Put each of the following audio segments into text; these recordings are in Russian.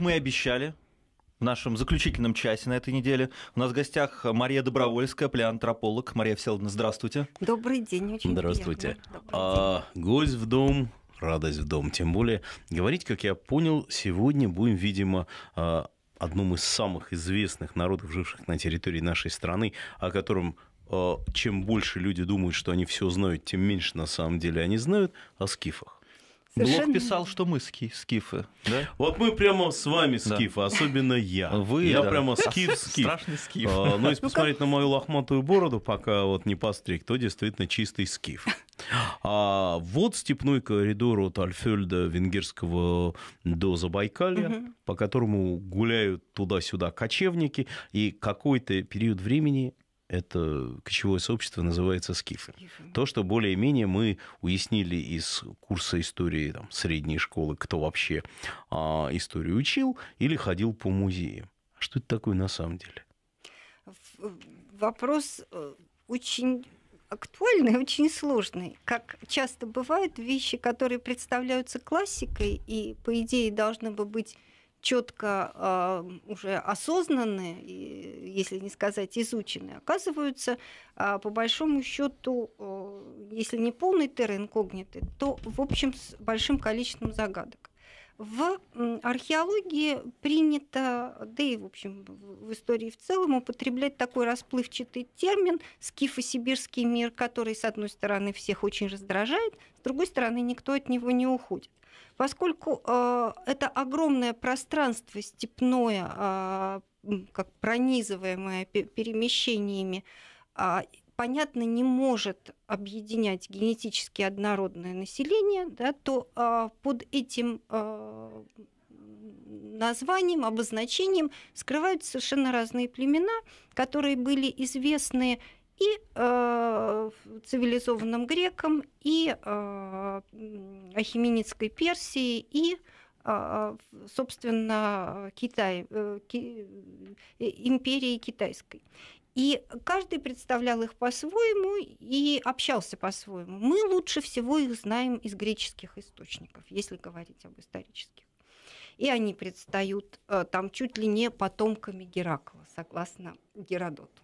мы и обещали, в нашем заключительном часе на этой неделе. У нас в гостях Мария Добровольская, плеантрополог. Мария Всеволодовна, здравствуйте. Добрый день, очень Здравствуйте. а, Гость в дом, радость в дом. Тем более, говорить, как я понял, сегодня будем, видимо, а, одном из самых известных народов, живших на территории нашей страны, о котором а, чем больше люди думают, что они все знают, тем меньше на самом деле они знают о скифах. Совершенно... Блок писал, что мы ски, скифы, да? Вот мы прямо с вами скифы, да. особенно я. Вы, я да. прямо скиф, скиф. Страшный скиф. А, ну, если ну, посмотреть как... на мою лохматую бороду, пока вот не постриг, то действительно чистый скиф. А вот степной коридор от Альфельда Венгерского до Забайкалья, угу. по которому гуляют туда-сюда кочевники, и какой-то период времени это кочевое сообщество называется скифы. То, что более-менее мы уяснили из курса истории там, средней школы, кто вообще а, историю учил или ходил по музеям. А что это такое на самом деле? Э, вопрос э, очень актуальный, очень сложный. Как часто бывают вещи, которые представляются классикой и, по идее, должны бы быть четко э, а, уже осознанные, если не сказать изученные, оказываются э, по большому счету, э, если не полный терра инкогниты, то в общем с большим количеством загадок. В археологии принято, да и в общем в истории в целом, употреблять такой расплывчатый термин «скифо-сибирский мир», который, с одной стороны, всех очень раздражает, с другой стороны, никто от него не уходит. Поскольку э, это огромное пространство степное, э, как пронизываемое перемещениями, э, понятно, не может объединять генетически однородное население, да, то э, под этим э, названием, обозначением скрываются совершенно разные племена, которые были известны и э, цивилизованным грекам, и э, ахименидской Персии, и э, собственно, Китай, э, ки, э, империи китайской. И каждый представлял их по-своему и общался по-своему. Мы лучше всего их знаем из греческих источников, если говорить об исторических. И они предстают э, там чуть ли не потомками Геракла, согласно Геродоту.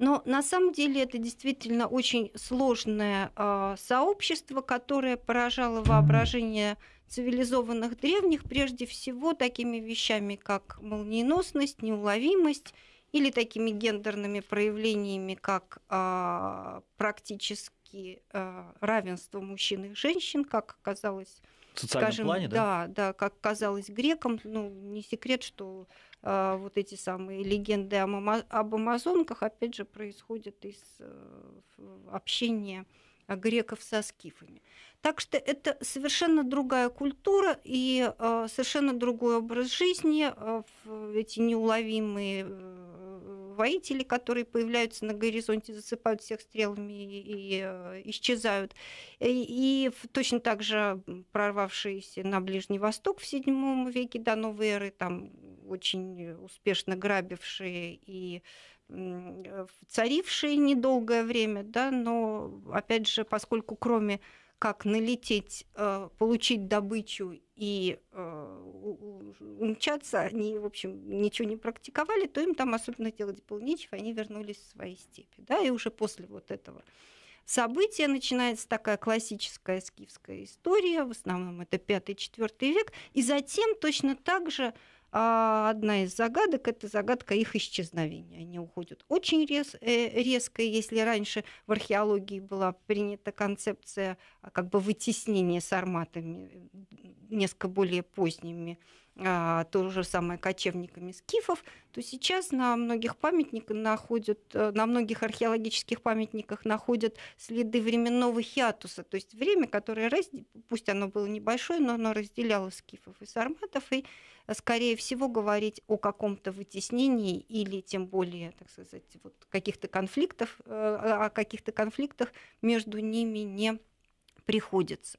Но на самом деле это действительно очень сложное э, сообщество, которое поражало воображение цивилизованных древних прежде всего такими вещами, как молниеносность, неуловимость или такими гендерными проявлениями, как э, практически э, равенство мужчин и женщин, как оказалось в социальном скажем, плане, да? Да, да, как казалось грекам, ну, не секрет, что э, вот эти самые легенды о, об амазонках, опять же, происходят из э, общения греков со скифами. Так что это совершенно другая культура и э, совершенно другой образ жизни, э, эти неуловимые э, воители, которые появляются на горизонте, засыпают всех стрелами и, э, исчезают. И, и точно так же прорвавшиеся на Ближний Восток в VII веке до новой эры, там очень успешно грабившие и э, царившие недолгое время, да, но опять же, поскольку кроме как налететь, э, получить добычу и э, умчаться, они, в общем, ничего не практиковали, то им там особенно делать было нечего, они вернулись в свои степи. Да? И уже после вот этого события начинается такая классическая скифская история, в основном это 5-4 век, и затем точно так же а одна из загадок – это загадка их исчезновения. Они уходят очень рез, э, резко. Если раньше в археологии была принята концепция а, как бы вытеснения сарматами несколько более поздними а, то же самое кочевниками скифов, то сейчас на многих памятниках находят, э, на многих археологических памятниках находят следы временного хиатуса, то есть время, которое, пусть оно было небольшое, но оно разделяло скифов и сарматов, и, э, скорее всего, говорить о каком-то вытеснении или тем более, так сказать, вот каких-то конфликтов, э, о каких-то конфликтах между ними не приходится.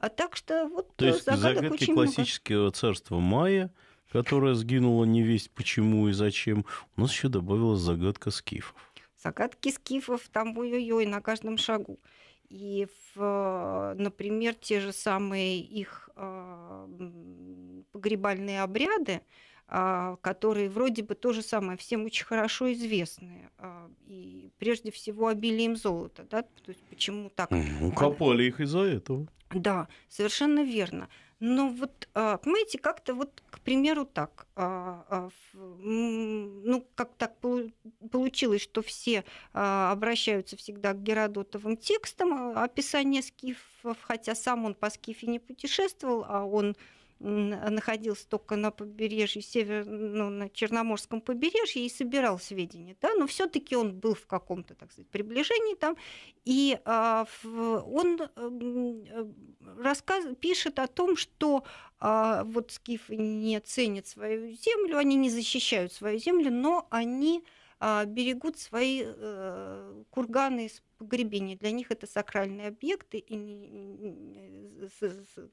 А так что вот То э, есть загадки классического много. Э, царства Майя, которая сгинула не весть почему и зачем, у нас еще добавилась загадка скифов. Загадки скифов там ой-ой-ой на каждом шагу. И, в, э, например, те же самые их погребальные обряды, а, которые вроде бы то же самое всем очень хорошо известны. А, и прежде всего обилием золота. Да? То есть почему так? Укопали их из-за этого. Да, совершенно верно. Но вот, а, понимаете, как-то вот, к примеру, так, ну, как так получилось, что все обращаются всегда к Геродотовым текстам описания скифов, хотя сам он по скифе не путешествовал, а он находился только на побережье север, ну, на Черноморском побережье и собирал сведения, да, но все-таки он был в каком-то, так сказать, приближении там, и а, в, он а, рассказ, пишет о том, что а, вот скифы не ценят свою землю, они не защищают свою землю, но они а, берегут свои э, курганы из погребения. Для них это сакральные объекты, и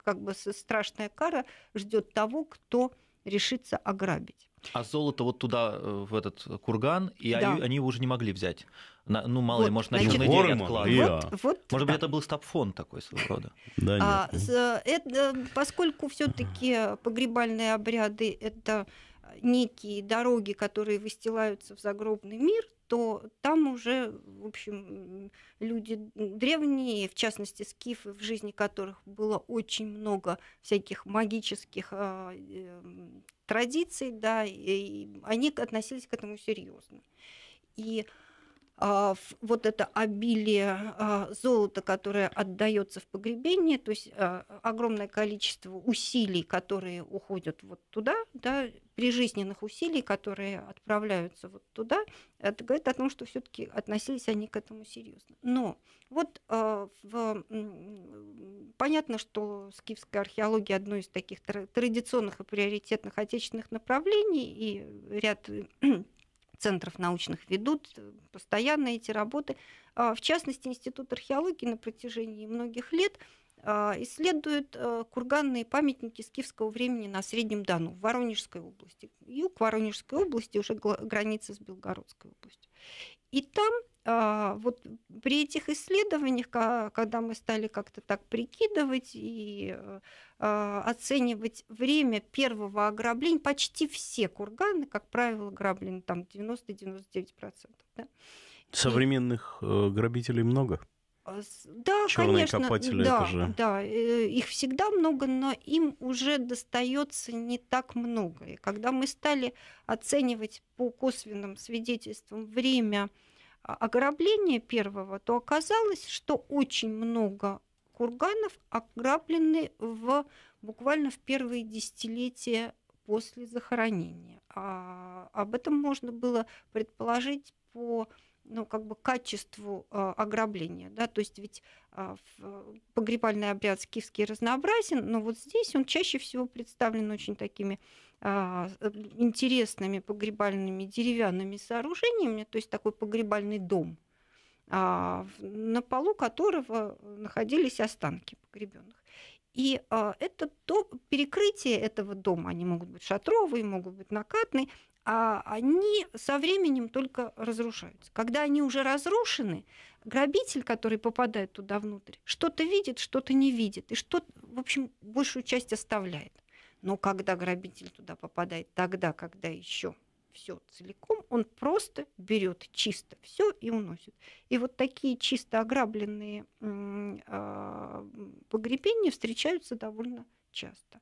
как бы страшная кара ждет того, кто решится ограбить. А золото вот туда, э, в этот курган, и да. они, они его уже не могли взять. На, ну, мало вот, ли, может, на черный день откладывают. может быть, это был стопфон такой своего рода. А, ну. э, поскольку все таки погребальные обряды – это а, некие дороги, которые выстилаются в загробный мир, то там уже, в общем, люди древние, в частности скифы, в жизни которых было очень много всяких магических э, традиций, да, и они относились к этому серьезно. И э, а, вот это обилие а, золота, которое отдается в погребение, то есть а, огромное количество усилий, которые уходят вот туда, да, прижизненных усилий, которые отправляются вот туда, это говорит о том, что все-таки относились они к этому серьезно. Но вот в... понятно, что скифская археология одно из таких традиционных и приоритетных отечественных направлений, и ряд центров научных ведут э, постоянно эти работы. А, в частности, Институт археологии на протяжении многих лет а, исследует э, курганные памятники скифского времени на Среднем Дону, в Воронежской области. Юг Воронежской области уже граница с Белгородской областью. И там а, вот при этих исследованиях, когда мы стали как-то так прикидывать и а, оценивать время первого ограбления, почти все курганы, как правило, ограблены там 90-99%. Да? Современных и... Э, грабителей много? А, да, Черные конечно, копатели да, это же. Да, э, их всегда много, но им уже достается не так много. И когда мы стали оценивать по косвенным свидетельствам время а, ограбления первого, то оказалось, что очень много курганов ограблены в, буквально в первые десятилетия после захоронения. А об этом можно было предположить по ну, как бы качеству э, ограбления. Да? То есть ведь э, погребальный обряд скифский разнообразен, но вот здесь он чаще всего представлен очень такими э, интересными погребальными деревянными сооружениями, то есть такой погребальный дом, э, на полу которого находились останки погребенных. И э, это до, перекрытие этого дома, они могут быть шатровые, могут быть накатные, а они со временем только разрушаются. Когда они уже разрушены, грабитель, который попадает туда внутрь, что-то видит, что-то не видит, и что, в общем, большую часть оставляет. Но когда грабитель туда попадает, тогда, когда еще все целиком, он просто берет чисто все и уносит. И вот такие чисто ограбленные а, погребения встречаются довольно часто.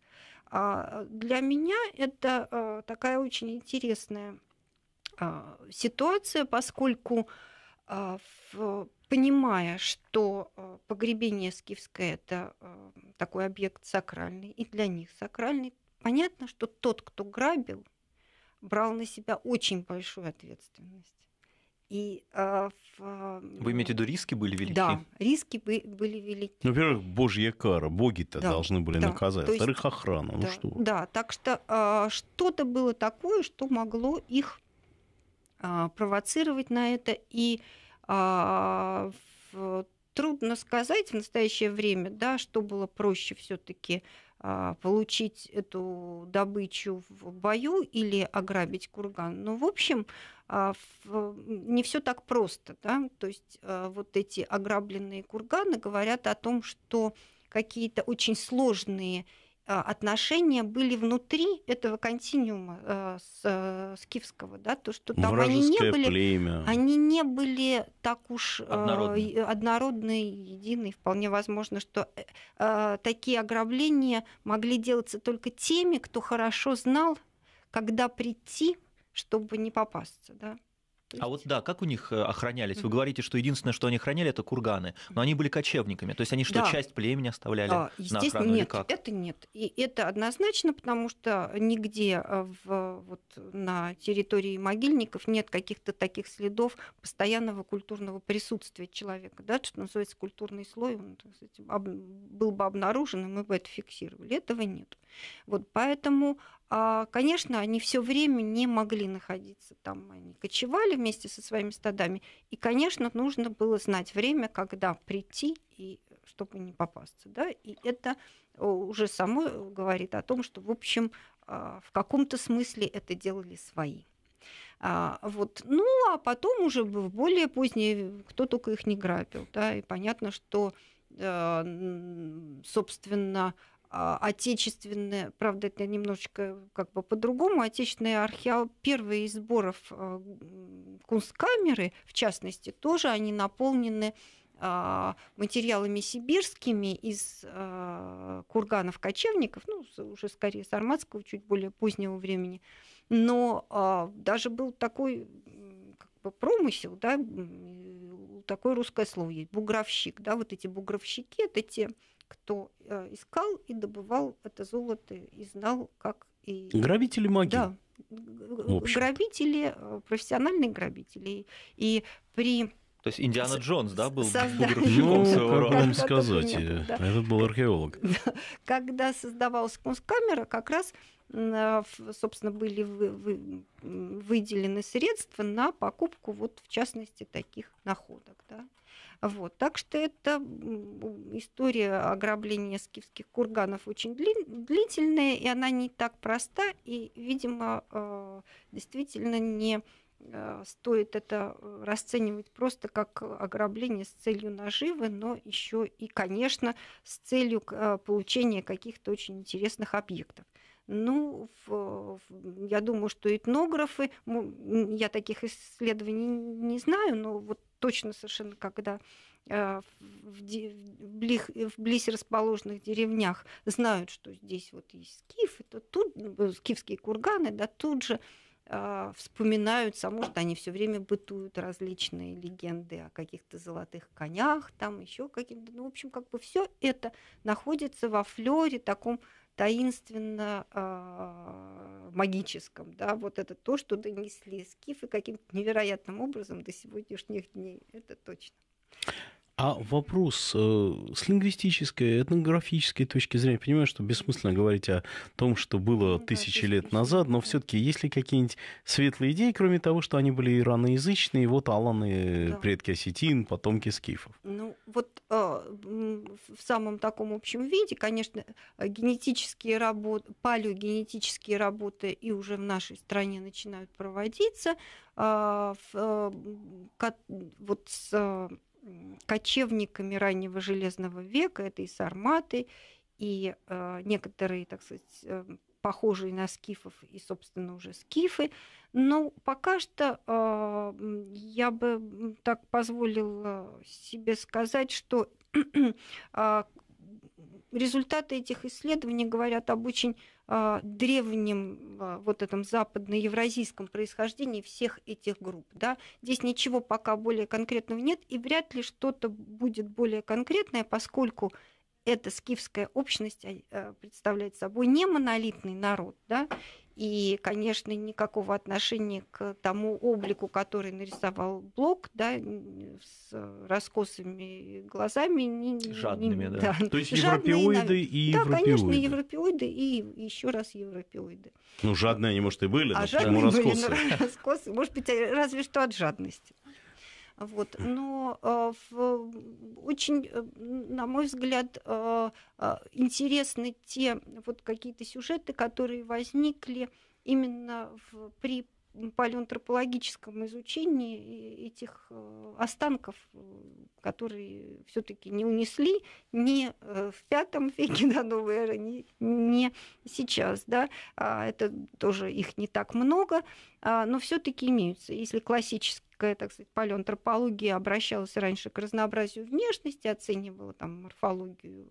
А, для меня это а, такая очень интересная ситуация, поскольку понимая, что погребение скифское – это такой объект сакральный, и для них сакральный, понятно, что тот, кто грабил – брал на себя очень большую ответственность. И, э, в, а, Вы имеете в виду, риски были велики? Да, риски были велики. Ну, во-первых, божья кара, боги-то да, должны были да, наказать, во-вторых, охрана, ну да, ну что. Да, так что э, что-то было такое, что могло их э, провоцировать на это, и э, трудно сказать в настоящее время, да, что было проще все-таки а, получить эту добычу в бою или ограбить курган. Но, в общем, а, не все так просто. Да? То есть а, вот эти ограбленные курганы говорят о том, что какие-то очень сложные а, отношения были внутри этого континуума э, с, э, скифского, да, то, что ну, там они не были, племя. они не были так уж э, однородные. единые. Вполне возможно, что э, э, такие ограбления могли делаться только теми, кто хорошо знал, когда прийти, чтобы не попасться, да. А вот да, как у них э, охранялись? Вы говорите, что единственное, что они хранили, это курганы, но они были кочевниками, то есть они что, да. часть племени оставляли а, на охрану нет, или как? Это нет, и это однозначно, потому что нигде э, в, вот, на территории могильников нет каких-то таких следов постоянного культурного присутствия человека, да, что называется культурный слой, он сказать, об, был бы обнаружен, и мы бы это фиксировали. Этого нет. Вот поэтому а, конечно, они все время не могли находиться там. Они кочевали вместе со своими стадами. И, конечно, нужно было знать время, когда прийти, и, э, чтобы не попасться. Да? И это э, уже само э, говорит о том, что, в общем, а, в каком-то смысле это делали свои. А, вот. Ну, а потом уже в более поздние, кто только их не грабил. Да? И понятно, что собственно, а, отечественные, правда, это немножечко как бы по-другому, отечественные археал первые из сборов а, кунсткамеры, в частности, тоже они наполнены а, материалами сибирскими из курганов кочевников, ну, уже скорее с армадского чуть более позднего времени. Но даже был такой как бы промысел, да, такое русское слово есть, бугровщик, да, вот эти бугровщики, это те кто э, искал и добывал это золото и знал, как и... Грабители магии Да, грабители, э, профессиональные грабители. И при то есть Индиана Джонс, да, был Созда... ну, своего рода. вам сказать, да. Э, это был археолог. Когда создавалась кунсткамера, как раз, собственно, были выделены средства на покупку, вот в частности, таких находок. Да. Вот. Так что это история ограбления скифских курганов очень длительная, и она не так проста, и, видимо, э, действительно не э, стоит это э, расценивать просто как ограбление с целью наживы, но еще и, конечно, с целью получения каких-то очень интересных объектов. Ну, в, в, я думаю, что этнографы, я таких исследований не знаю, но вот точно совершенно, когда э, в, блих, вблизь расположенных деревнях знают, что здесь вот есть Скиф, то тут э, скифские курганы, да, тут же э, вспоминают само, что они все время бытуют различные легенды о каких-то золотых конях, там еще каким-то, ну, в общем, как бы все это находится во флоре таком таинственно а, магическом. Да? Вот это то, что донесли скифы каким-то невероятным образом до сегодняшних дней. Это точно. А вопрос э, с лингвистической, этнографической точки зрения, понимаю, что бессмысленно говорить о том, что было ну да, тысячи лет назад, но все-таки есть ли какие-нибудь светлые идеи, кроме того, что они были ираноязычные, вот аланы, да. предки осетин, потомки скифов? Ну, вот э, в самом таком общем виде, конечно, генетические работы, палеогенетические работы и уже в нашей стране начинают проводиться, э, э, вот с э, кочевниками раннего железного века, это и сарматы, и э, некоторые, так сказать, э, похожие на скифов и, собственно, уже скифы. Но ну, пока что э, я бы так позволила э, себе сказать, что э, результаты этих исследований говорят об очень э, древнем э, вот этом западноевразийском происхождении всех этих групп. Да? Здесь ничего пока более конкретного нет, и вряд ли что-то будет более конкретное, поскольку эта скифская общность а, представляет собой не монолитный народ, да, и, конечно, никакого отношения к тому облику, который нарисовал Блок, да, с раскосыми глазами. Не, Жадными, не, да. да. То есть Жадные, европеоиды и да, европеоиды. Да, конечно, европеоиды и еще раз европеоиды. Ну, жадные они, может, и были, а но жадные почему были, раскосы? раскосы? Может быть, а разве что от жадности. Вот. Но э, в, очень, э, на мой взгляд, э, интересны те вот какие-то сюжеты, которые возникли именно в, при палеонтропологическом изучении этих останков, которые все-таки не унесли ни в пятом веке до новой эры, ни, ни сейчас. Да? А это тоже их не так много, а, но все-таки имеются. Если классические классическая, так сказать, палеонтропология обращалась раньше к разнообразию внешности, оценивала там морфологию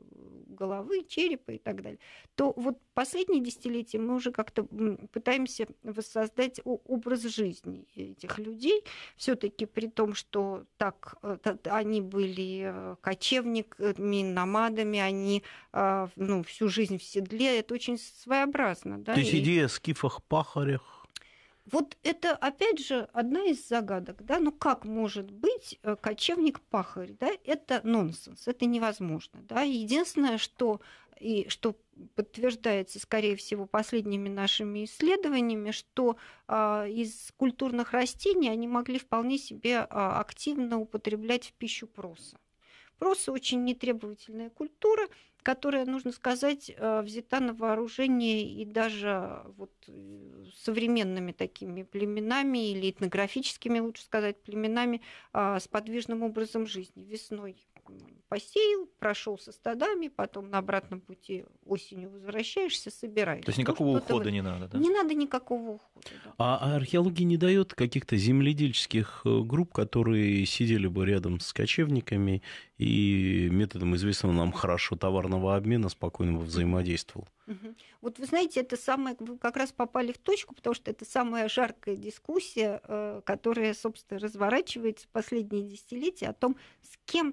головы, черепа и так далее, то вот последние десятилетия мы уже как-то пытаемся воссоздать образ жизни этих людей, все таки при том, что так э, они были э, кочевниками, номадами, они э, ну, всю жизнь в седле, это очень своеобразно. Да? То есть идея о скифах-пахарях, вот это, опять же, одна из загадок, да, ну как может быть э, кочевник-пахарь, да, это нонсенс, это невозможно, да, единственное, что и что подтверждается, скорее всего, последними нашими исследованиями, что э, из культурных растений они могли вполне себе э, активно употреблять в пищу проса. Просто очень нетребовательная культура, которая, нужно сказать, э, взята на вооружение и даже э, вот э, современными такими племенами или этнографическими, лучше сказать, племенами с подвижным образом жизни. Весной посеял, прошел со стадами, потом на обратном пути осенью возвращаешься, собираешь. То есть ну, никакого ну, ухода не надо, да? Не надо никакого ухода. Да. А археология не дает каких-то земледельческих э, групп, которые сидели бы рядом с кочевниками и методом известного нам хорошо товарного обмена спокойно бы взаимодействовал? Вот вы знаете, это самое, вы как раз попали в точку, потому что это самая жаркая дискуссия, э, которая, собственно, разворачивается последние десятилетия о том, с кем,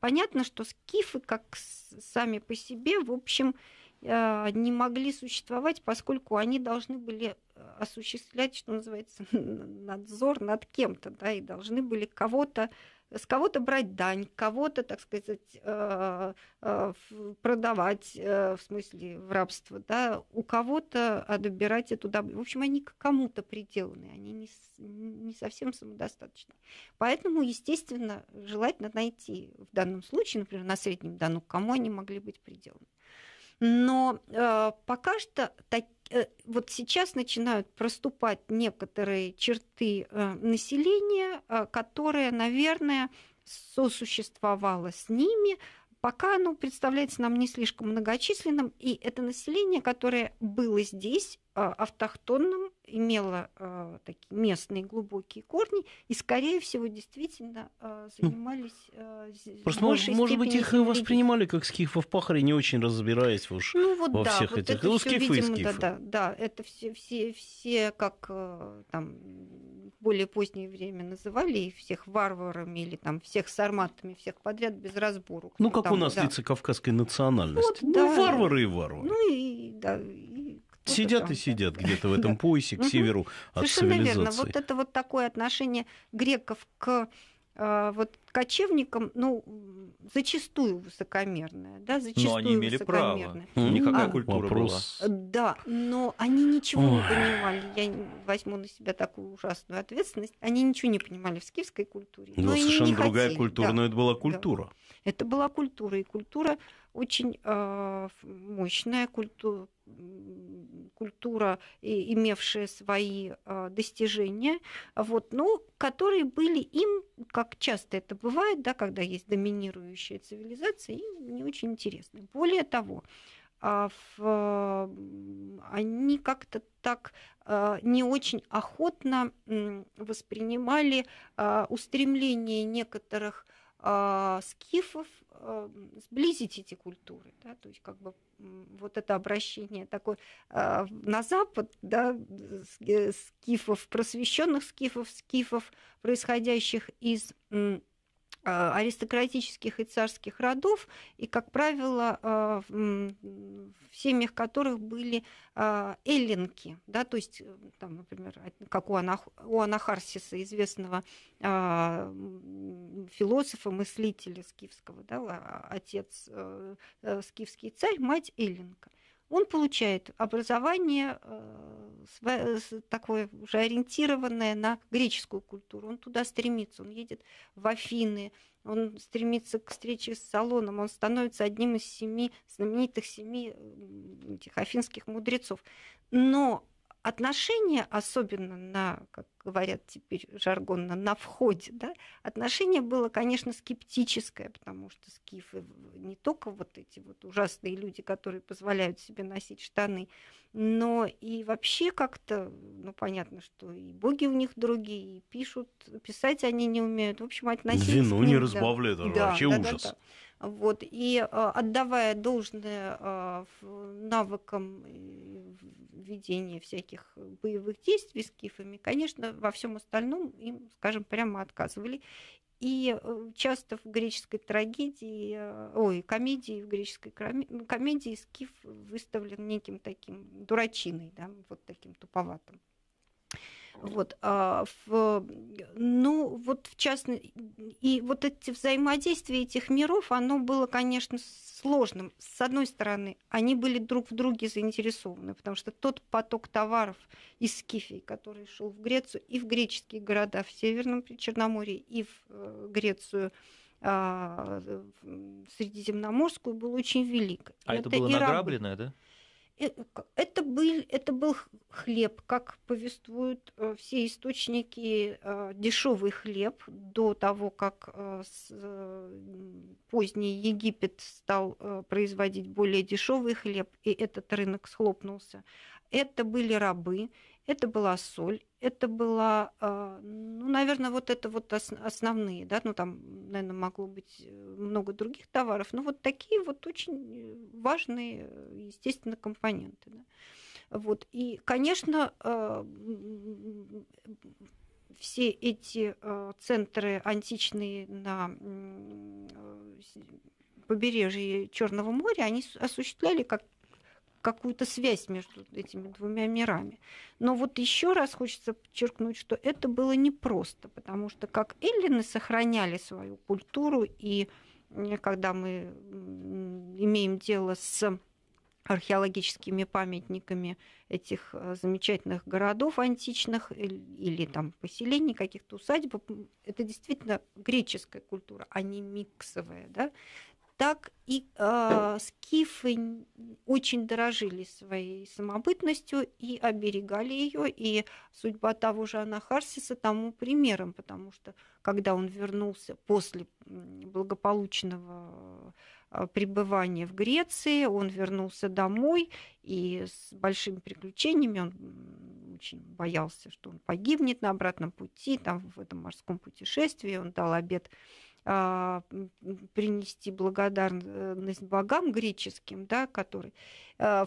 понятно, что скифы как сами по себе, в общем, э, не могли существовать, поскольку они должны были э, осуществлять, что называется, надзор над кем-то, да, и должны были кого-то с кого-то брать дань, кого-то, так сказать, э, э, продавать, э, в смысле, в рабство, да, у кого-то а отбирать эту добычу. В общем, они к кому-то приделаны, они не, не совсем самодостаточны. Поэтому, естественно, желательно найти в данном случае, например, на среднем дану, к кому они могли быть приделаны. Но э, пока что такие э, вот сейчас начинают проступать некоторые черты э, населения, э, которые, наверное, сосуществовало с ними, пока оно представляется нам не слишком многочисленным, и это население, которое было здесь, а, автохтонным, имела э, такие местные глубокие корни, и, скорее всего, действительно э, занимались э, Просто, может, может быть, их и воспринимали как скифов пахарей, не очень разбираясь уж ну, вот во да, всех вот этих. Это ну, скифы видимо, и скифы. Да, да, да, это все, все, все как э, там более позднее время называли их всех варварами или там всех сарматами, всех подряд без разбору. Ну, как там, у нас да. лица кавказской национальности. Вот, ну, да, варвары и варвары. Ну, и, да, Сидят и сидят где-то в этом поясе к северу от цивилизации. Совершенно верно. Вот это вот такое отношение греков к э, вот кочевникам, ну, зачастую высокомерное, да, зачастую Но они имели право, Никакая а, культура вопрос. была. Да, но они ничего Ой. не понимали, я возьму на себя такую ужасную ответственность, они ничего не понимали в скифской культуре. Ну, совершенно другая хотели. культура, да. но это была культура. Да. Это была культура, и культура очень э, мощная культура, культура, имевшая свои э, достижения, вот, но которые были им, как часто это бывает, да, когда есть доминирующая цивилизация, им не очень интересны. Более того, а в, они как-то так э, не очень охотно воспринимали э, устремление некоторых а, скифов а, сблизить эти культуры, да, то есть как бы вот это обращение такое а, на Запад, да, э, скифов, просвещенных скифов, скифов, происходящих из а, аристократических и царских родов, и, как правило, а, в семьях которых были а, эллинки, да, то есть, э, там, например, как у, Анах... у Анахарсиса, известного философа, мыслителя скифского, да, отец э, э, скифский царь, мать эллинка он получает образование э, такое уже ориентированное на греческую культуру. Он туда стремится, он едет в Афины, он стремится к встрече с Салоном, он становится одним из семи знаменитых семи этих афинских мудрецов. Но отношения, особенно на, как говорят теперь жаргонно, на входе, да, отношение было, конечно, скептическое, потому что скифы не только вот эти вот ужасные люди, которые позволяют себе носить штаны, но и вообще как-то, ну, понятно, что и боги у них другие, и пишут, писать они не умеют. В общем, относились Вину к ним, не разбавляют да, вообще да, ужас. Да, да. Вот, и а, отдавая должное а, навыкам ведения всяких боевых действий с кифами, конечно, во всем остальном им, скажем, прямо отказывали. И э, часто в греческой трагедии, э, ой, комедии, в греческой ну, комедии скиф выставлен неким таким дурачиной, да, вот таким туповатым. Вот, а в, ну, вот в частности, и вот эти взаимодействие этих миров, оно было, конечно, сложным. С одной стороны, они были друг в друге заинтересованы, потому что тот поток товаров из Скифии, который шел в Грецию и в греческие города в Северном Черноморье, и в э, Грецию, а, Средиземноморскую был очень велик. А это, это было награбленное, да? Э, это был, это был хлеб, как повествуют э, все источники, э, дешевый хлеб до того, как поздний Египет стал производить более дешевый хлеб, и этот рынок схлопнулся. Это были рабы, это была соль, это была, а, ну, наверное, вот это вот основные, да, ну, там, наверное, могло быть э, много других товаров, но вот такие вот очень важные, естественно, компоненты, да. Вот, и, конечно, а, все эти а, центры античные на побережье Черного моря, они осуществляли как какую-то связь между этими двумя мирами. Но вот еще раз хочется подчеркнуть, что это было непросто, потому что как эллины сохраняли свою культуру, и когда мы имеем дело с археологическими памятниками этих э, замечательных городов античных или, э, или там поселений, каких-то усадьб. Это действительно греческая культура, а не миксовая. Да? так и э, скифы очень дорожили своей самобытностью и оберегали ее, и судьба того же Анахарсиса тому примером, потому что когда он вернулся после благополучного а, пребывания в Греции, он вернулся домой, и с большими приключениями он очень боялся, что он погибнет на обратном пути, там в этом морском путешествии, он дал обед а, принести благодарность богам греческим, да, которые, а,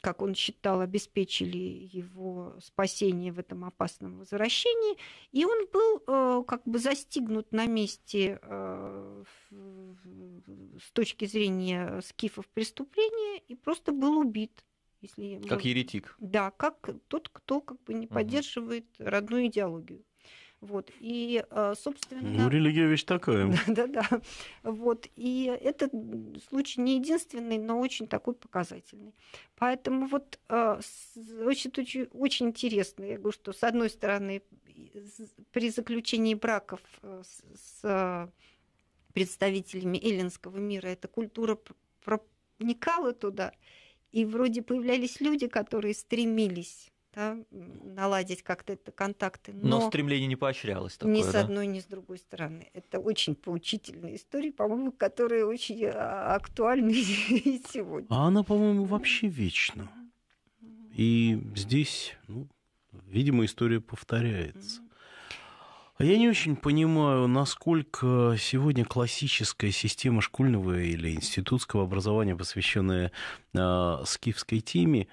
как он считал, обеспечили его спасение в этом опасном возвращении. И он был э, как бы застигнут на месте э, с точки зрения скифов преступления и просто был убит если как может... еретик. Да, как тот, кто как бы не угу. поддерживает родную идеологию. Вот. И, э, собственно... Ну, религия вещь такая. Да-да. да Вот. И этот случай не единственный, но очень такой показательный. Поэтому вот очень, э, очень, очень интересно, я говорю, что с одной стороны, при заключении браков э, с, с представителями эллинского мира эта культура проникала туда, и вроде появлялись люди, которые стремились да, наладить как-то это контакты. Но, но стремление не поощрялось такое, Ни с одной, ни с другой стороны. Это очень поучительная история, по-моему, которая очень а, актуальна и сегодня. А она, по-моему, вообще вечна. И здесь, ну, видимо, история повторяется. А я не очень понимаю, насколько сегодня классическая система школьного или институтского образования, посвященная э, скифской теме,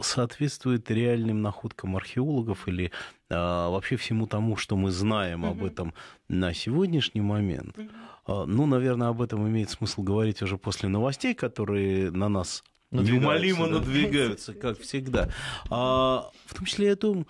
соответствует реальным находкам археологов или а, вообще всему тому, что мы знаем угу. об этом на сегодняшний момент. Угу. А, ну, наверное, об этом имеет смысл говорить уже после новостей, которые на нас неумолимо да. надвигаются, как всегда. А, в том числе и о том,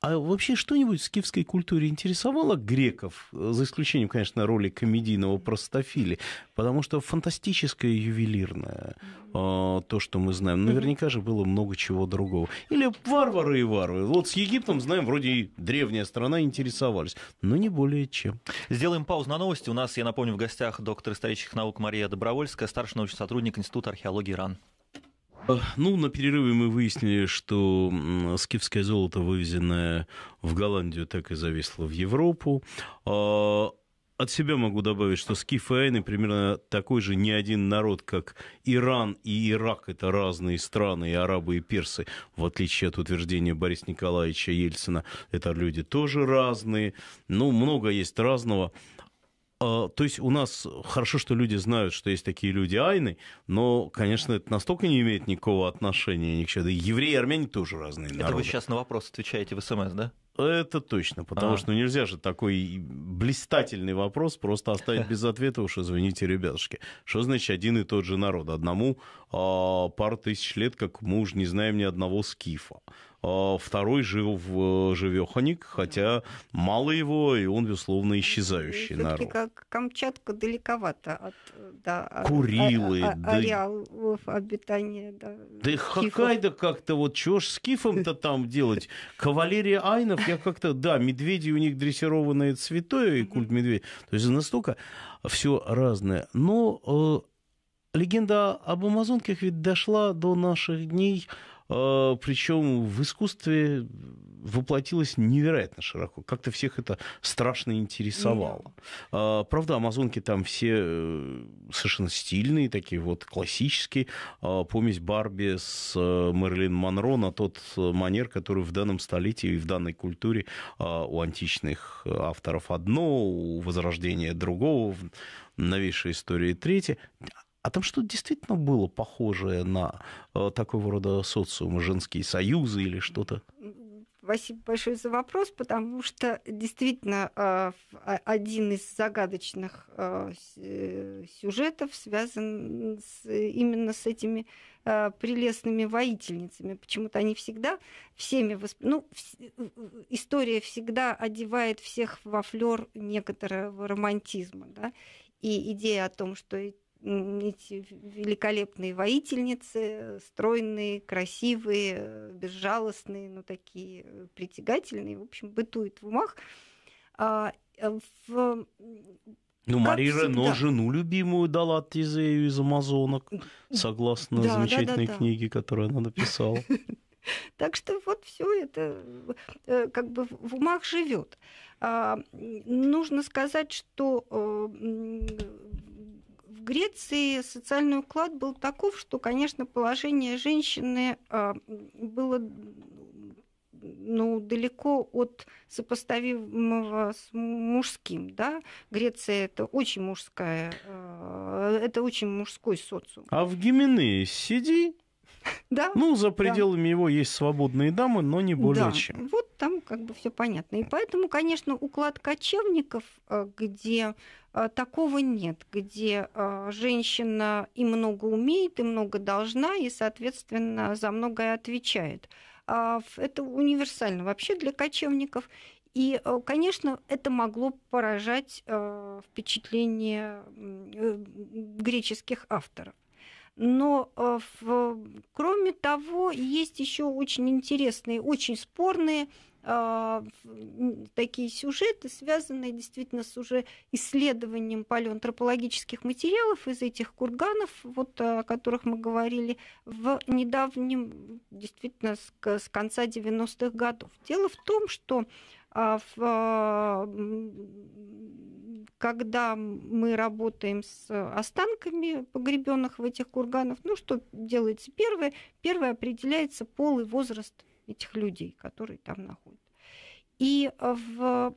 а вообще что-нибудь в скифской культуре интересовало греков, э, за исключением, конечно, роли комедийного простофили, потому что фантастическое ювелирное, а, то, что мы знаем, наверняка же было много чего другого. Или варвары и варвары. Вот с Египтом, знаем, вроде и древняя страна интересовалась, но не более чем. Сделаем паузу на новости. У нас, я напомню, в гостях доктор исторических наук Мария Добровольская, старший научный сотрудник Института археологии РАН. Ну, на перерыве мы выяснили, что скифское золото, вывезенное в Голландию, так и зависло в Европу. А, от себя могу добавить, что скифы и айны примерно такой же не один народ, как Иран и Ирак. Это разные страны, и арабы, и персы. В отличие от утверждения Бориса Николаевича Ельцина, это люди тоже разные. Ну, много есть разного. А, то есть у нас хорошо, что люди знают, что есть такие люди айны, но, конечно, это настолько не имеет никакого отношения ни к чему. Да и евреи и армяне тоже разные народы. Это вы сейчас на вопрос отвечаете в СМС, да? Это точно, потому а. что нельзя же такой блистательный вопрос просто оставить без ответа, уж извините, ребятушки. Что значит один и тот же народ? Одному а, пару тысяч лет, как мы уж не знаем ни одного скифа. А, второй жив в э, живеханик, хотя мало его, и он, безусловно, исчезающий ну, народ. Как Камчатка далековато от да, а, а, Курилы, а, а, да... ареалов обитания. Да, да и Хоккайдо как-то, вот чего ж с кифом то там делать? Кавалерия айнов, я как-то, да, медведи у них дрессированное святое, и культ медведя. То есть настолько все разное. Но э, легенда об амазонках ведь дошла до наших дней – а, причем в искусстве воплотилось невероятно широко. Как-то всех это страшно интересовало. mm Правда, амазонки там все э, совершенно стильные, такие вот классические. А, помесь Барби с э, Мерлин Монро на тот э, манер, который в данном столетии и в данной культуре у античных авторов одно, у Возрождения другого, в новейшей истории третье а там что-то действительно было похожее на э, такого рода социумы, женские союзы или что-то? Спасибо большое за вопрос, потому что действительно э, а, один из загадочных э, сюжетов связан с, именно с этими прелестными воительницами. Почему-то они всегда всеми... Восп... Ну, история всегда одевает всех во флер некоторого романтизма. Да? И идея о том, что эти великолепные воительницы, э, стройные, красивые, э, безжалостные, но такие э, притягательные, в общем, бытует в умах. А, в... Ну, как Мария всегда. Рено жену любимую дала Тизею из «Амазонок», согласно да, замечательной да, да, книге, которую она написала. Так что вот все это как бы в умах живет. А, нужно сказать, что в Греции социальный уклад был таков, что, конечно, положение женщины а, было ну, далеко от сопоставимого с мужским, да. Греция это очень мужская, а, это очень мужской социум. А в Гименеи сиди да? Ну, за пределами да. его есть свободные дамы, но не более да. чем. Вот там как бы все понятно. И поэтому, конечно, уклад кочевников, э, где э, такого нет, где э, женщина и много умеет, и много должна, и, соответственно, за многое отвечает. А это универсально вообще для кочевников. И, конечно, это могло поражать впечатление греческих авторов. Но э, в, кроме того, есть еще очень интересные, очень спорные а, такие сюжеты, связанные действительно с уже исследованием палеоантропологических материалов из этих курганов, вот, э, о которых мы говорили в недавнем, действительно, с, с конца 90-х годов. Дело в том, что а, а, когда мы работаем с останками погребенных в этих курганах, ну что делается первое? Первое определяется пол и возраст этих людей, которые там находятся. И, в,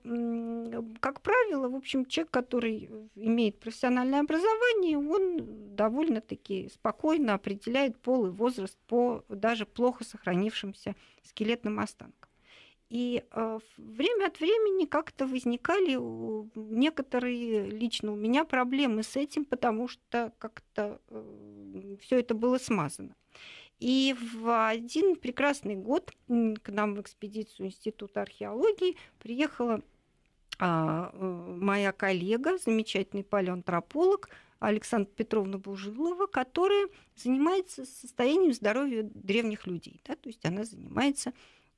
как правило, в общем, человек, который имеет профессиональное образование, он довольно-таки спокойно определяет пол и возраст по даже плохо сохранившимся скелетным останкам. И э, время от времени как-то возникали некоторые лично у меня проблемы с этим, потому что как-то э, все это было смазано. И в один прекрасный год к нам в экспедицию Института археологии приехала а, э, моя коллега, замечательный палеонтрополог Александра Петровна Бужилова, которая занимается состоянием здоровья древних людей. Да? То есть она занимается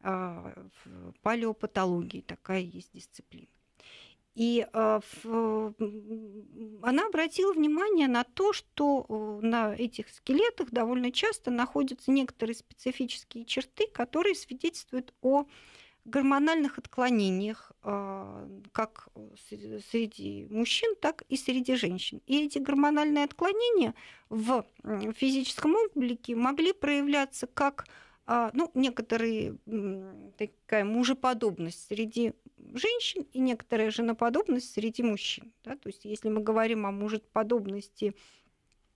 а, в палеопатологии такая есть дисциплина. И а, она обратила внимание на то, что э, на этих скелетах довольно часто находятся некоторые специфические черты, которые свидетельствуют о гормональных отклонениях а, как среди мужчин, так и среди женщин. И эти гормональные отклонения в физическом облике могли проявляться как а, ну, некоторые такая мужеподобность среди женщин и некоторая женоподобность среди мужчин. Да? То есть если мы говорим о мужеподобности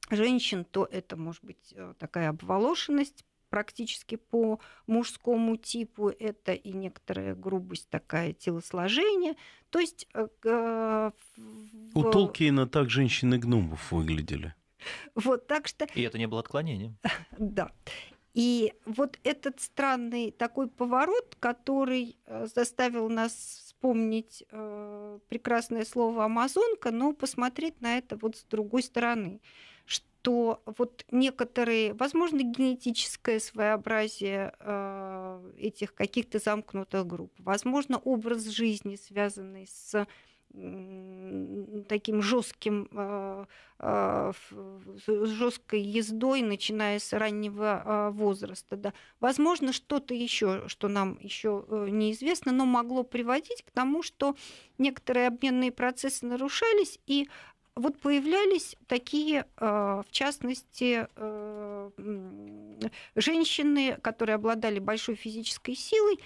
женщин, то это может быть э, такая обволошенность практически по мужскому типу, это и некоторая грубость такая телосложение. То есть... Э, У Толкина так женщины гномов выглядели. Вот, так что... И это не было отклонением. Да. И вот этот странный такой поворот, который э, заставил нас вспомнить э, прекрасное слово «амазонка», но посмотреть на это вот с другой стороны, что вот некоторые, возможно, генетическое своеобразие э, этих каких-то замкнутых групп, возможно, образ жизни, связанный с таким жестким, а, а, жесткой ездой, начиная с раннего а, возраста. Да. Возможно, что-то еще, что нам еще э, неизвестно, но могло приводить к тому, что некоторые обменные процессы нарушались, и вот появлялись такие, в частности, э, женщины, которые обладали большой физической силой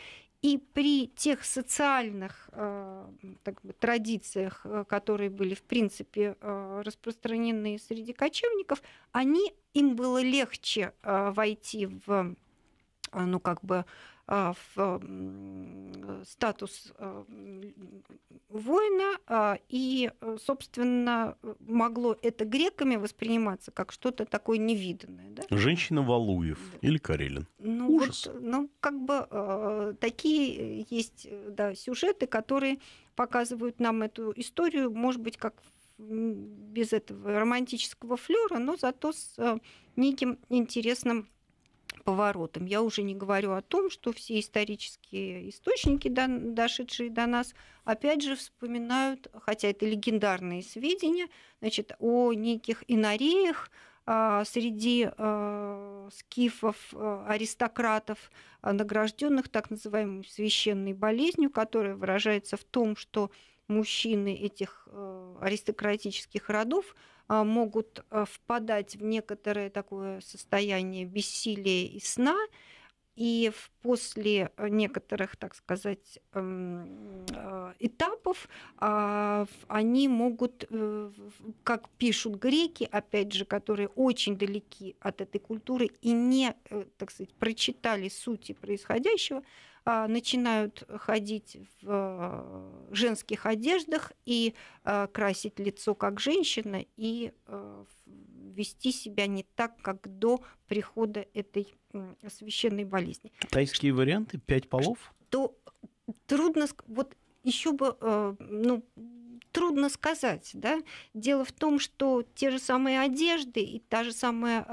и при тех социальных э, так бы, традициях, э, которые были, в принципе, э, распространены среди кочевников, они, им было легче войти в ну, как бы в а, а, э, статус а, воина, и, э, собственно, э, могло это греками восприниматься как что-то такое невиданное. Да? Женщина Валуев да. или Карелин. Ну, Ужас. Вот, ну, как бы такие есть да, сюжеты, которые показывают нам эту историю, может быть, как без этого романтического флера, но зато с неким интересным поворотом. Я уже не говорю о том, что все исторические источники, дошедшие до нас, опять же вспоминают, хотя это легендарные сведения, значит, о неких инореях, а, среди а, скифов, а, аристократов, награжденных так называемой священной болезнью, которая выражается в том, что мужчины этих э, аристократических родов – а, могут а, впадать в некоторое такое состояние бессилия и сна, и после э, некоторых, так сказать, эм, а, этапов они могут, э, как пишут греки, опять же, которые очень далеки от этой культуры и не, э, так сказать, прочитали сути происходящего, а, начинают ходить в а, женских одеждах и а, красить лицо как женщина и вести себя не так, как до прихода этой священной болезни. Тайские варианты? Пять полов? То трудно, вот еще бы, ну, трудно сказать, да. Дело в том, что те же самые одежды и та же самая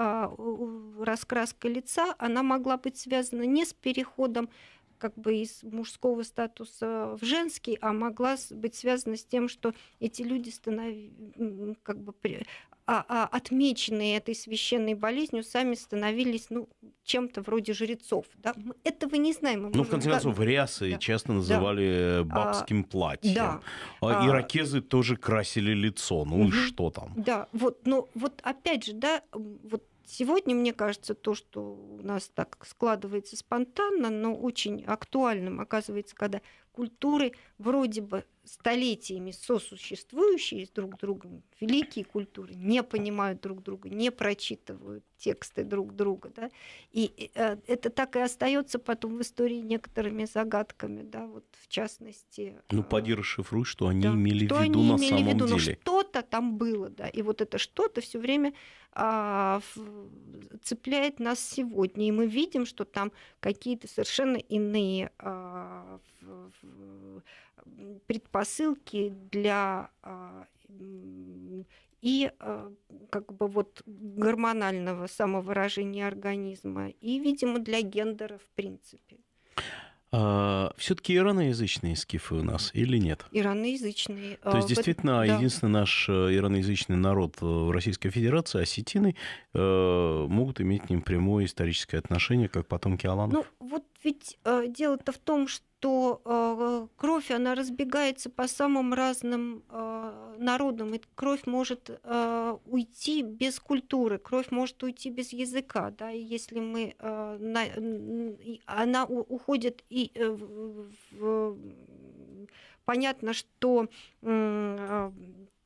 раскраска лица, она могла быть связана не с переходом как бы из мужского статуса в женский, а могла быть связана с тем, что эти люди становились как бы при... А, а, отмеченные этой священной болезнью сами становились ну, чем-то вроде жрецов. Да? Мы этого не знаем. ну, в конце концов, да. рясы да. часто называли да. Э, бабским платьем. Да. А, а иракезы а... тоже красили лицо. Ну угу. и что там? Да, вот, но вот опять же, да, вот Сегодня, мне кажется, то, что у нас так складывается спонтанно, но очень актуальным оказывается, когда культуры вроде бы столетиями сосуществующие с друг другом, великие культуры не понимают друг друга, не прочитывают тексты друг друга, да, и э, это так и остается потом в истории некоторыми загадками, да, вот в частности. Ну, э, поди расшифруй, что они да, имели в виду на самом виду, деле. Но что что-то там было, да, и вот это что-то все время а, цепляет нас сегодня, и мы видим, что там какие-то совершенно иные а, в, в, предпосылки для а, и а, как бы вот гормонального самовыражения организма, и, видимо, для гендера в принципе. А, все-таки ираноязычные скифы у нас или нет? Ираноязычные. То есть, э, действительно, да. единственный наш э, ираноязычный народ э, в Российской Федерации, осетины, могут иметь к ним прямое историческое отношение, как потомки Аланов? Ну, вот ведь э, дело-то в том, что э, кровь, она разбегается по самым разным э, народам, и кровь может э, уйти без культуры, кровь может уйти без языка, да, и если мы, э, на, она у, уходит и э, в, понятно, что э,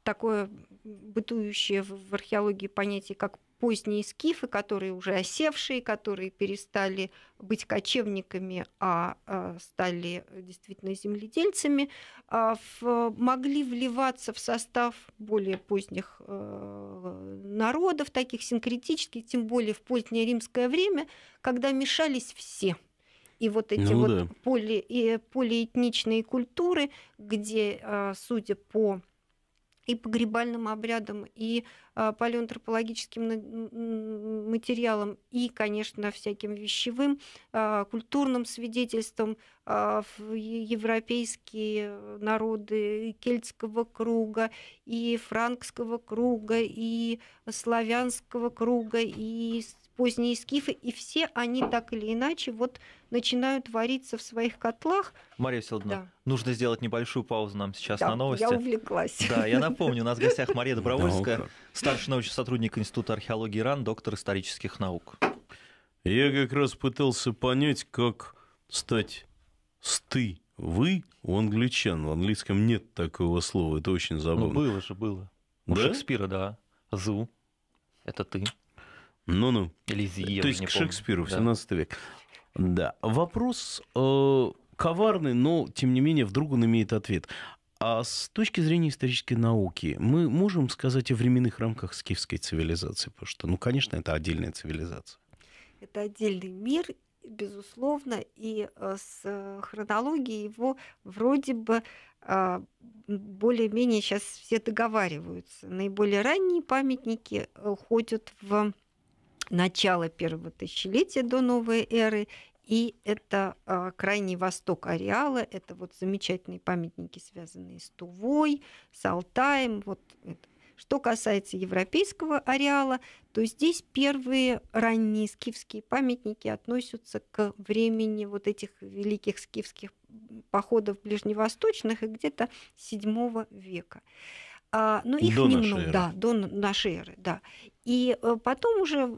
такое бытующее в археологии понятие, как поздние скифы, которые уже осевшие, которые перестали быть кочевниками, а, а стали действительно земледельцами, а, могли вливаться в состав более поздних э, народов, таких синкретических, тем более в позднее римское время, когда мешались все и вот эти ну, вот да. поли, и полиэтничные культуры, где, э, судя по и погребальным обрядам, и а, палеоантропологическим материалам, и, конечно, всяким вещевым, а, культурным свидетельством в а, европейские народы кельтского круга, и франкского круга, и славянского круга, и поздние скифы, и все они так или иначе вот начинают вариться в своих котлах. Мария Селдовна, да. нужно сделать небольшую паузу нам сейчас да, на новости. я увлеклась. Да, я напомню, у нас в гостях Мария Добровольская, старший научный сотрудник Института археологии Иран доктор исторических наук. Я как раз пытался понять, как стать сты вы у англичан. В английском нет такого слова, это очень забавно. Ну, было же, было. У да? Шекспира, да. Зу. Это ты. Ну-ну. Или То есть к помню. Шекспиру, в да. век. Да. Вопрос э, коварный, но, тем не менее, вдруг он имеет ответ. А с точки зрения исторической науки, мы можем сказать о временных рамках скифской цивилизации? Потому что, ну, конечно, это отдельная цивилизация. Это отдельный мир, безусловно, и э, с хронологией его вроде бы э, более-менее сейчас все договариваются. Наиболее ранние памятники э, ходят в начала первого тысячелетия до новой эры. И это а, Крайний Восток ареала, это вот замечательные памятники, связанные с Тувой, с Алтаем. Вот это. Что касается европейского ареала, то здесь первые ранние скифские памятники относятся к времени вот этих великих скифских походов ближневосточных и где-то 7 века. А, но ну, их до немного, да, до нашей эры, да. И э, потом уже,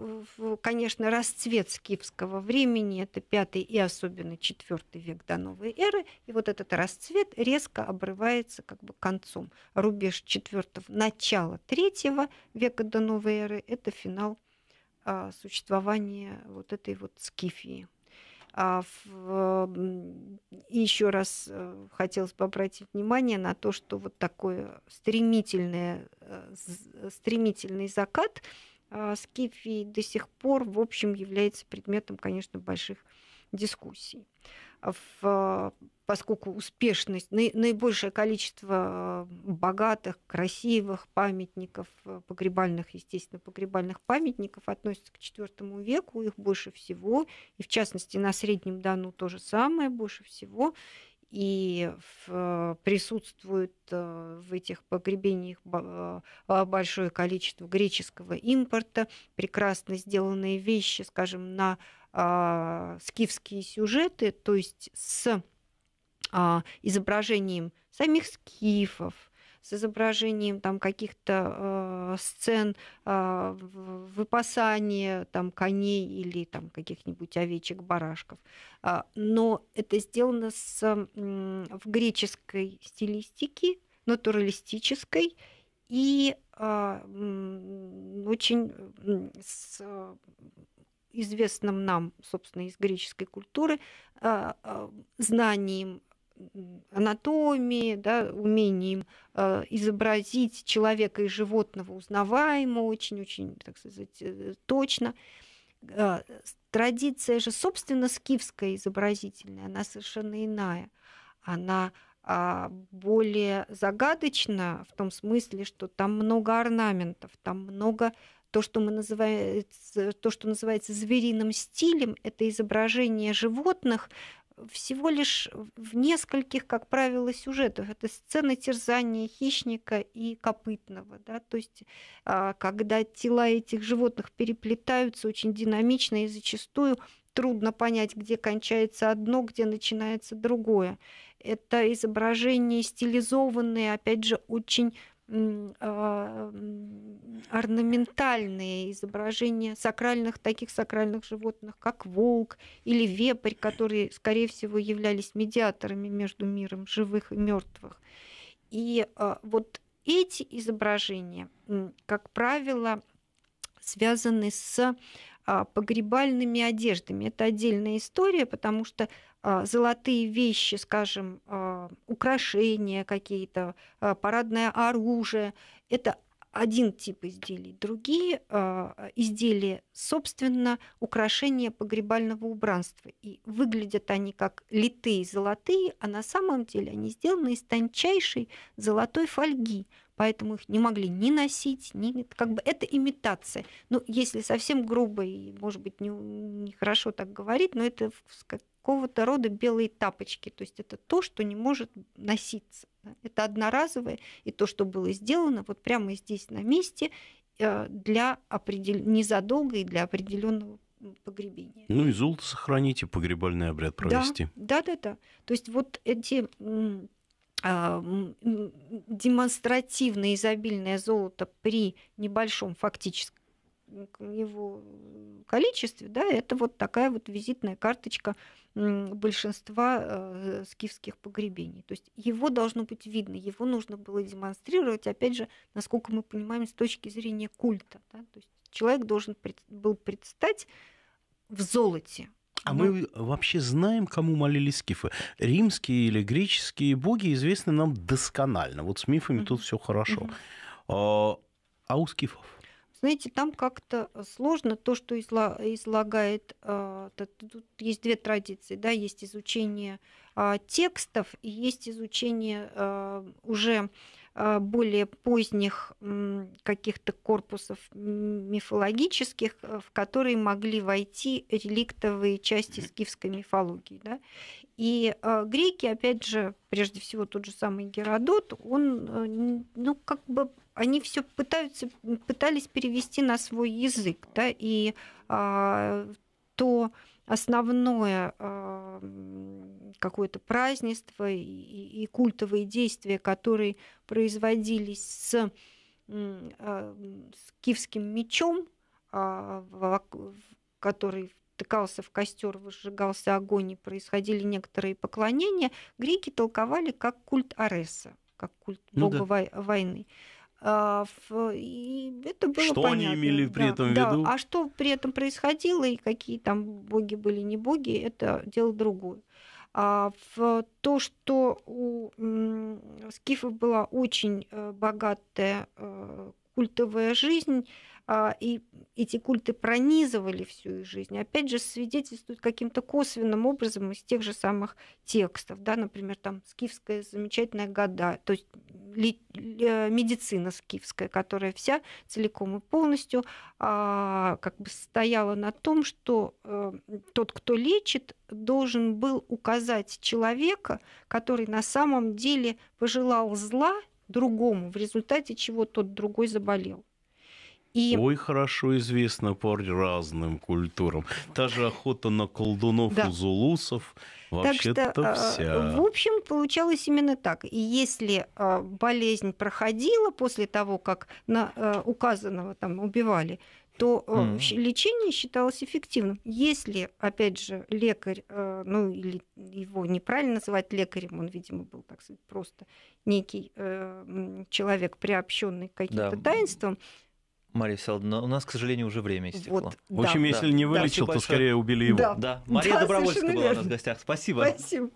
конечно, расцвет скифского времени, это пятый и особенно четвертый век до новой эры, и вот этот расцвет резко обрывается как бы концом. Рубеж четвертого, начало третьего века до новой эры, это финал а, существования вот этой вот скифии. А, э, и еще раз э, хотелось бы обратить внимание на то, что вот такой стремительный, э, стремительный закат а, Скифи до сих пор, в общем, является предметом, конечно, больших дискуссий. В, поскольку успешность, наибольшее количество э, богатых, красивых памятников, э, погребальных, естественно, погребальных памятников относится к IV веку, их больше всего, и в частности на Среднем Дону то же самое, больше всего, и в, присутствует э, в этих погребениях большое количество греческого импорта, прекрасно сделанные вещи, скажем, на а, скифские сюжеты, то есть с а, изображением самих скифов, с изображением там каких-то э, сцен э, выпасания там коней или там каких-нибудь овечек, барашков. Э, но это сделано с, э, в греческой стилистике, натуралистической и э, очень с известным нам, собственно, из греческой культуры, а, а, знанием анатомии, да, умением а, изобразить человека и животного узнаваемо очень-очень, так сказать, э, точно. традиция же, собственно, скифская изобразительная, она совершенно иная. Она более загадочна в том смысле, что там много орнаментов, там много то, что, мы называем, то, что называется звериным стилем, это изображение животных всего лишь в нескольких, как правило, сюжетах. Это сцены терзания хищника и копытного. Да? То есть, а, когда тела этих животных переплетаются очень динамично и зачастую трудно понять, где кончается одно, где начинается другое. Это изображения стилизованные, опять же, очень а, орнаментальные изображения сакральных, таких сакральных животных, как волк или вепрь, которые, скорее всего, являлись медиаторами между миром живых и мертвых. И а, вот эти изображения, как правило, связаны с а, погребальными одеждами. Это отдельная история, потому что а, золотые вещи, скажем, а, украшения какие-то, а, парадное оружие. Это один тип изделий. Другие изделия, собственно, украшения погребального убранства. И выглядят они как литые золотые, а на самом деле они сделаны из тончайшей золотой фольги, поэтому их не могли ни носить, ни как бы это имитация. Ну, если совсем грубо и, может быть, не, нехорошо так говорить, но это какого-то рода белые тапочки. То есть это то, что не может носиться. Это одноразовое, и то, что было сделано вот прямо здесь на месте э, для определ... незадолго и для определенного погребения. Ну и золото сохранить, и погребальный обряд провести. Да, да, да. да. То есть вот эти а, демонстративно изобильное золото при небольшом фактическом его э, количестве, да, это вот такая вот визитная карточка большинства э, скифских погребений. То есть его должно быть видно, его нужно было демонстрировать, опять же, насколько мы понимаем, с точки зрения культа. Да? То есть человек должен был предстать в золоте. А ну, мы вообще знаем, кому молились скифы? Римские или греческие боги известны нам досконально. Вот с мифами угу. тут все хорошо. Угу. А у скифов? Знаете, там как-то сложно то, что излагает... А, тут есть две традиции, да, есть изучение а, текстов и есть изучение а, уже более поздних каких-то корпусов мифологических, э, в которые могли войти реликтовые части скифской мифологии. Да? И греки, опять же, прежде всего тот же самый Геродот, он э, ну, как бы они все пытаются, пытались перевести на свой язык, да, и а, то основное а, какое-то празднество и, и культовые действия, которые производились с, а, с киевским мечом, а, в, который втыкался в костер, выжигался огонь и происходили некоторые поклонения, греки толковали как культ Ареса, как культ ну, бога да. войны. А, это было что понятно. они имели при да, этом в виду? Да. А что при этом происходило и какие там боги были, не боги, это дело другое. А в то, что у скифов была очень э, богатая э, культовая жизнь, а, и эти культы пронизывали всю их жизнь. Опять же, свидетельствуют каким-то косвенным образом из тех же самых текстов, да, например, там скифская замечательная года, то есть э, медицина скифская, которая вся целиком и полностью а, как бы стояла на том, что э, тот, кто лечит, должен был указать человека, который на самом деле пожелал зла другому, в результате чего тот другой заболел. И... Ой, хорошо известно по разным культурам. Та же охота на колдунов да. и зулусов вообще-то так что, а, вся. В общем, получалось именно так. И если а, болезнь проходила после того, как на а, указанного там убивали, то mm. лечение считалось эффективным. Если, опять же, лекарь, ну или его неправильно называть лекарем, он, видимо, был, так сказать, просто некий э, человек, приобщенный к каким-то да. таинствам, Мария Селдовна, у нас, к сожалению, уже время истекло. Вот, В общем, если да. не вылечил, да, то большое. скорее убили его. Да, да. Мария да, Добровольская была верно. у нас в гостях. Спасибо. Спасибо.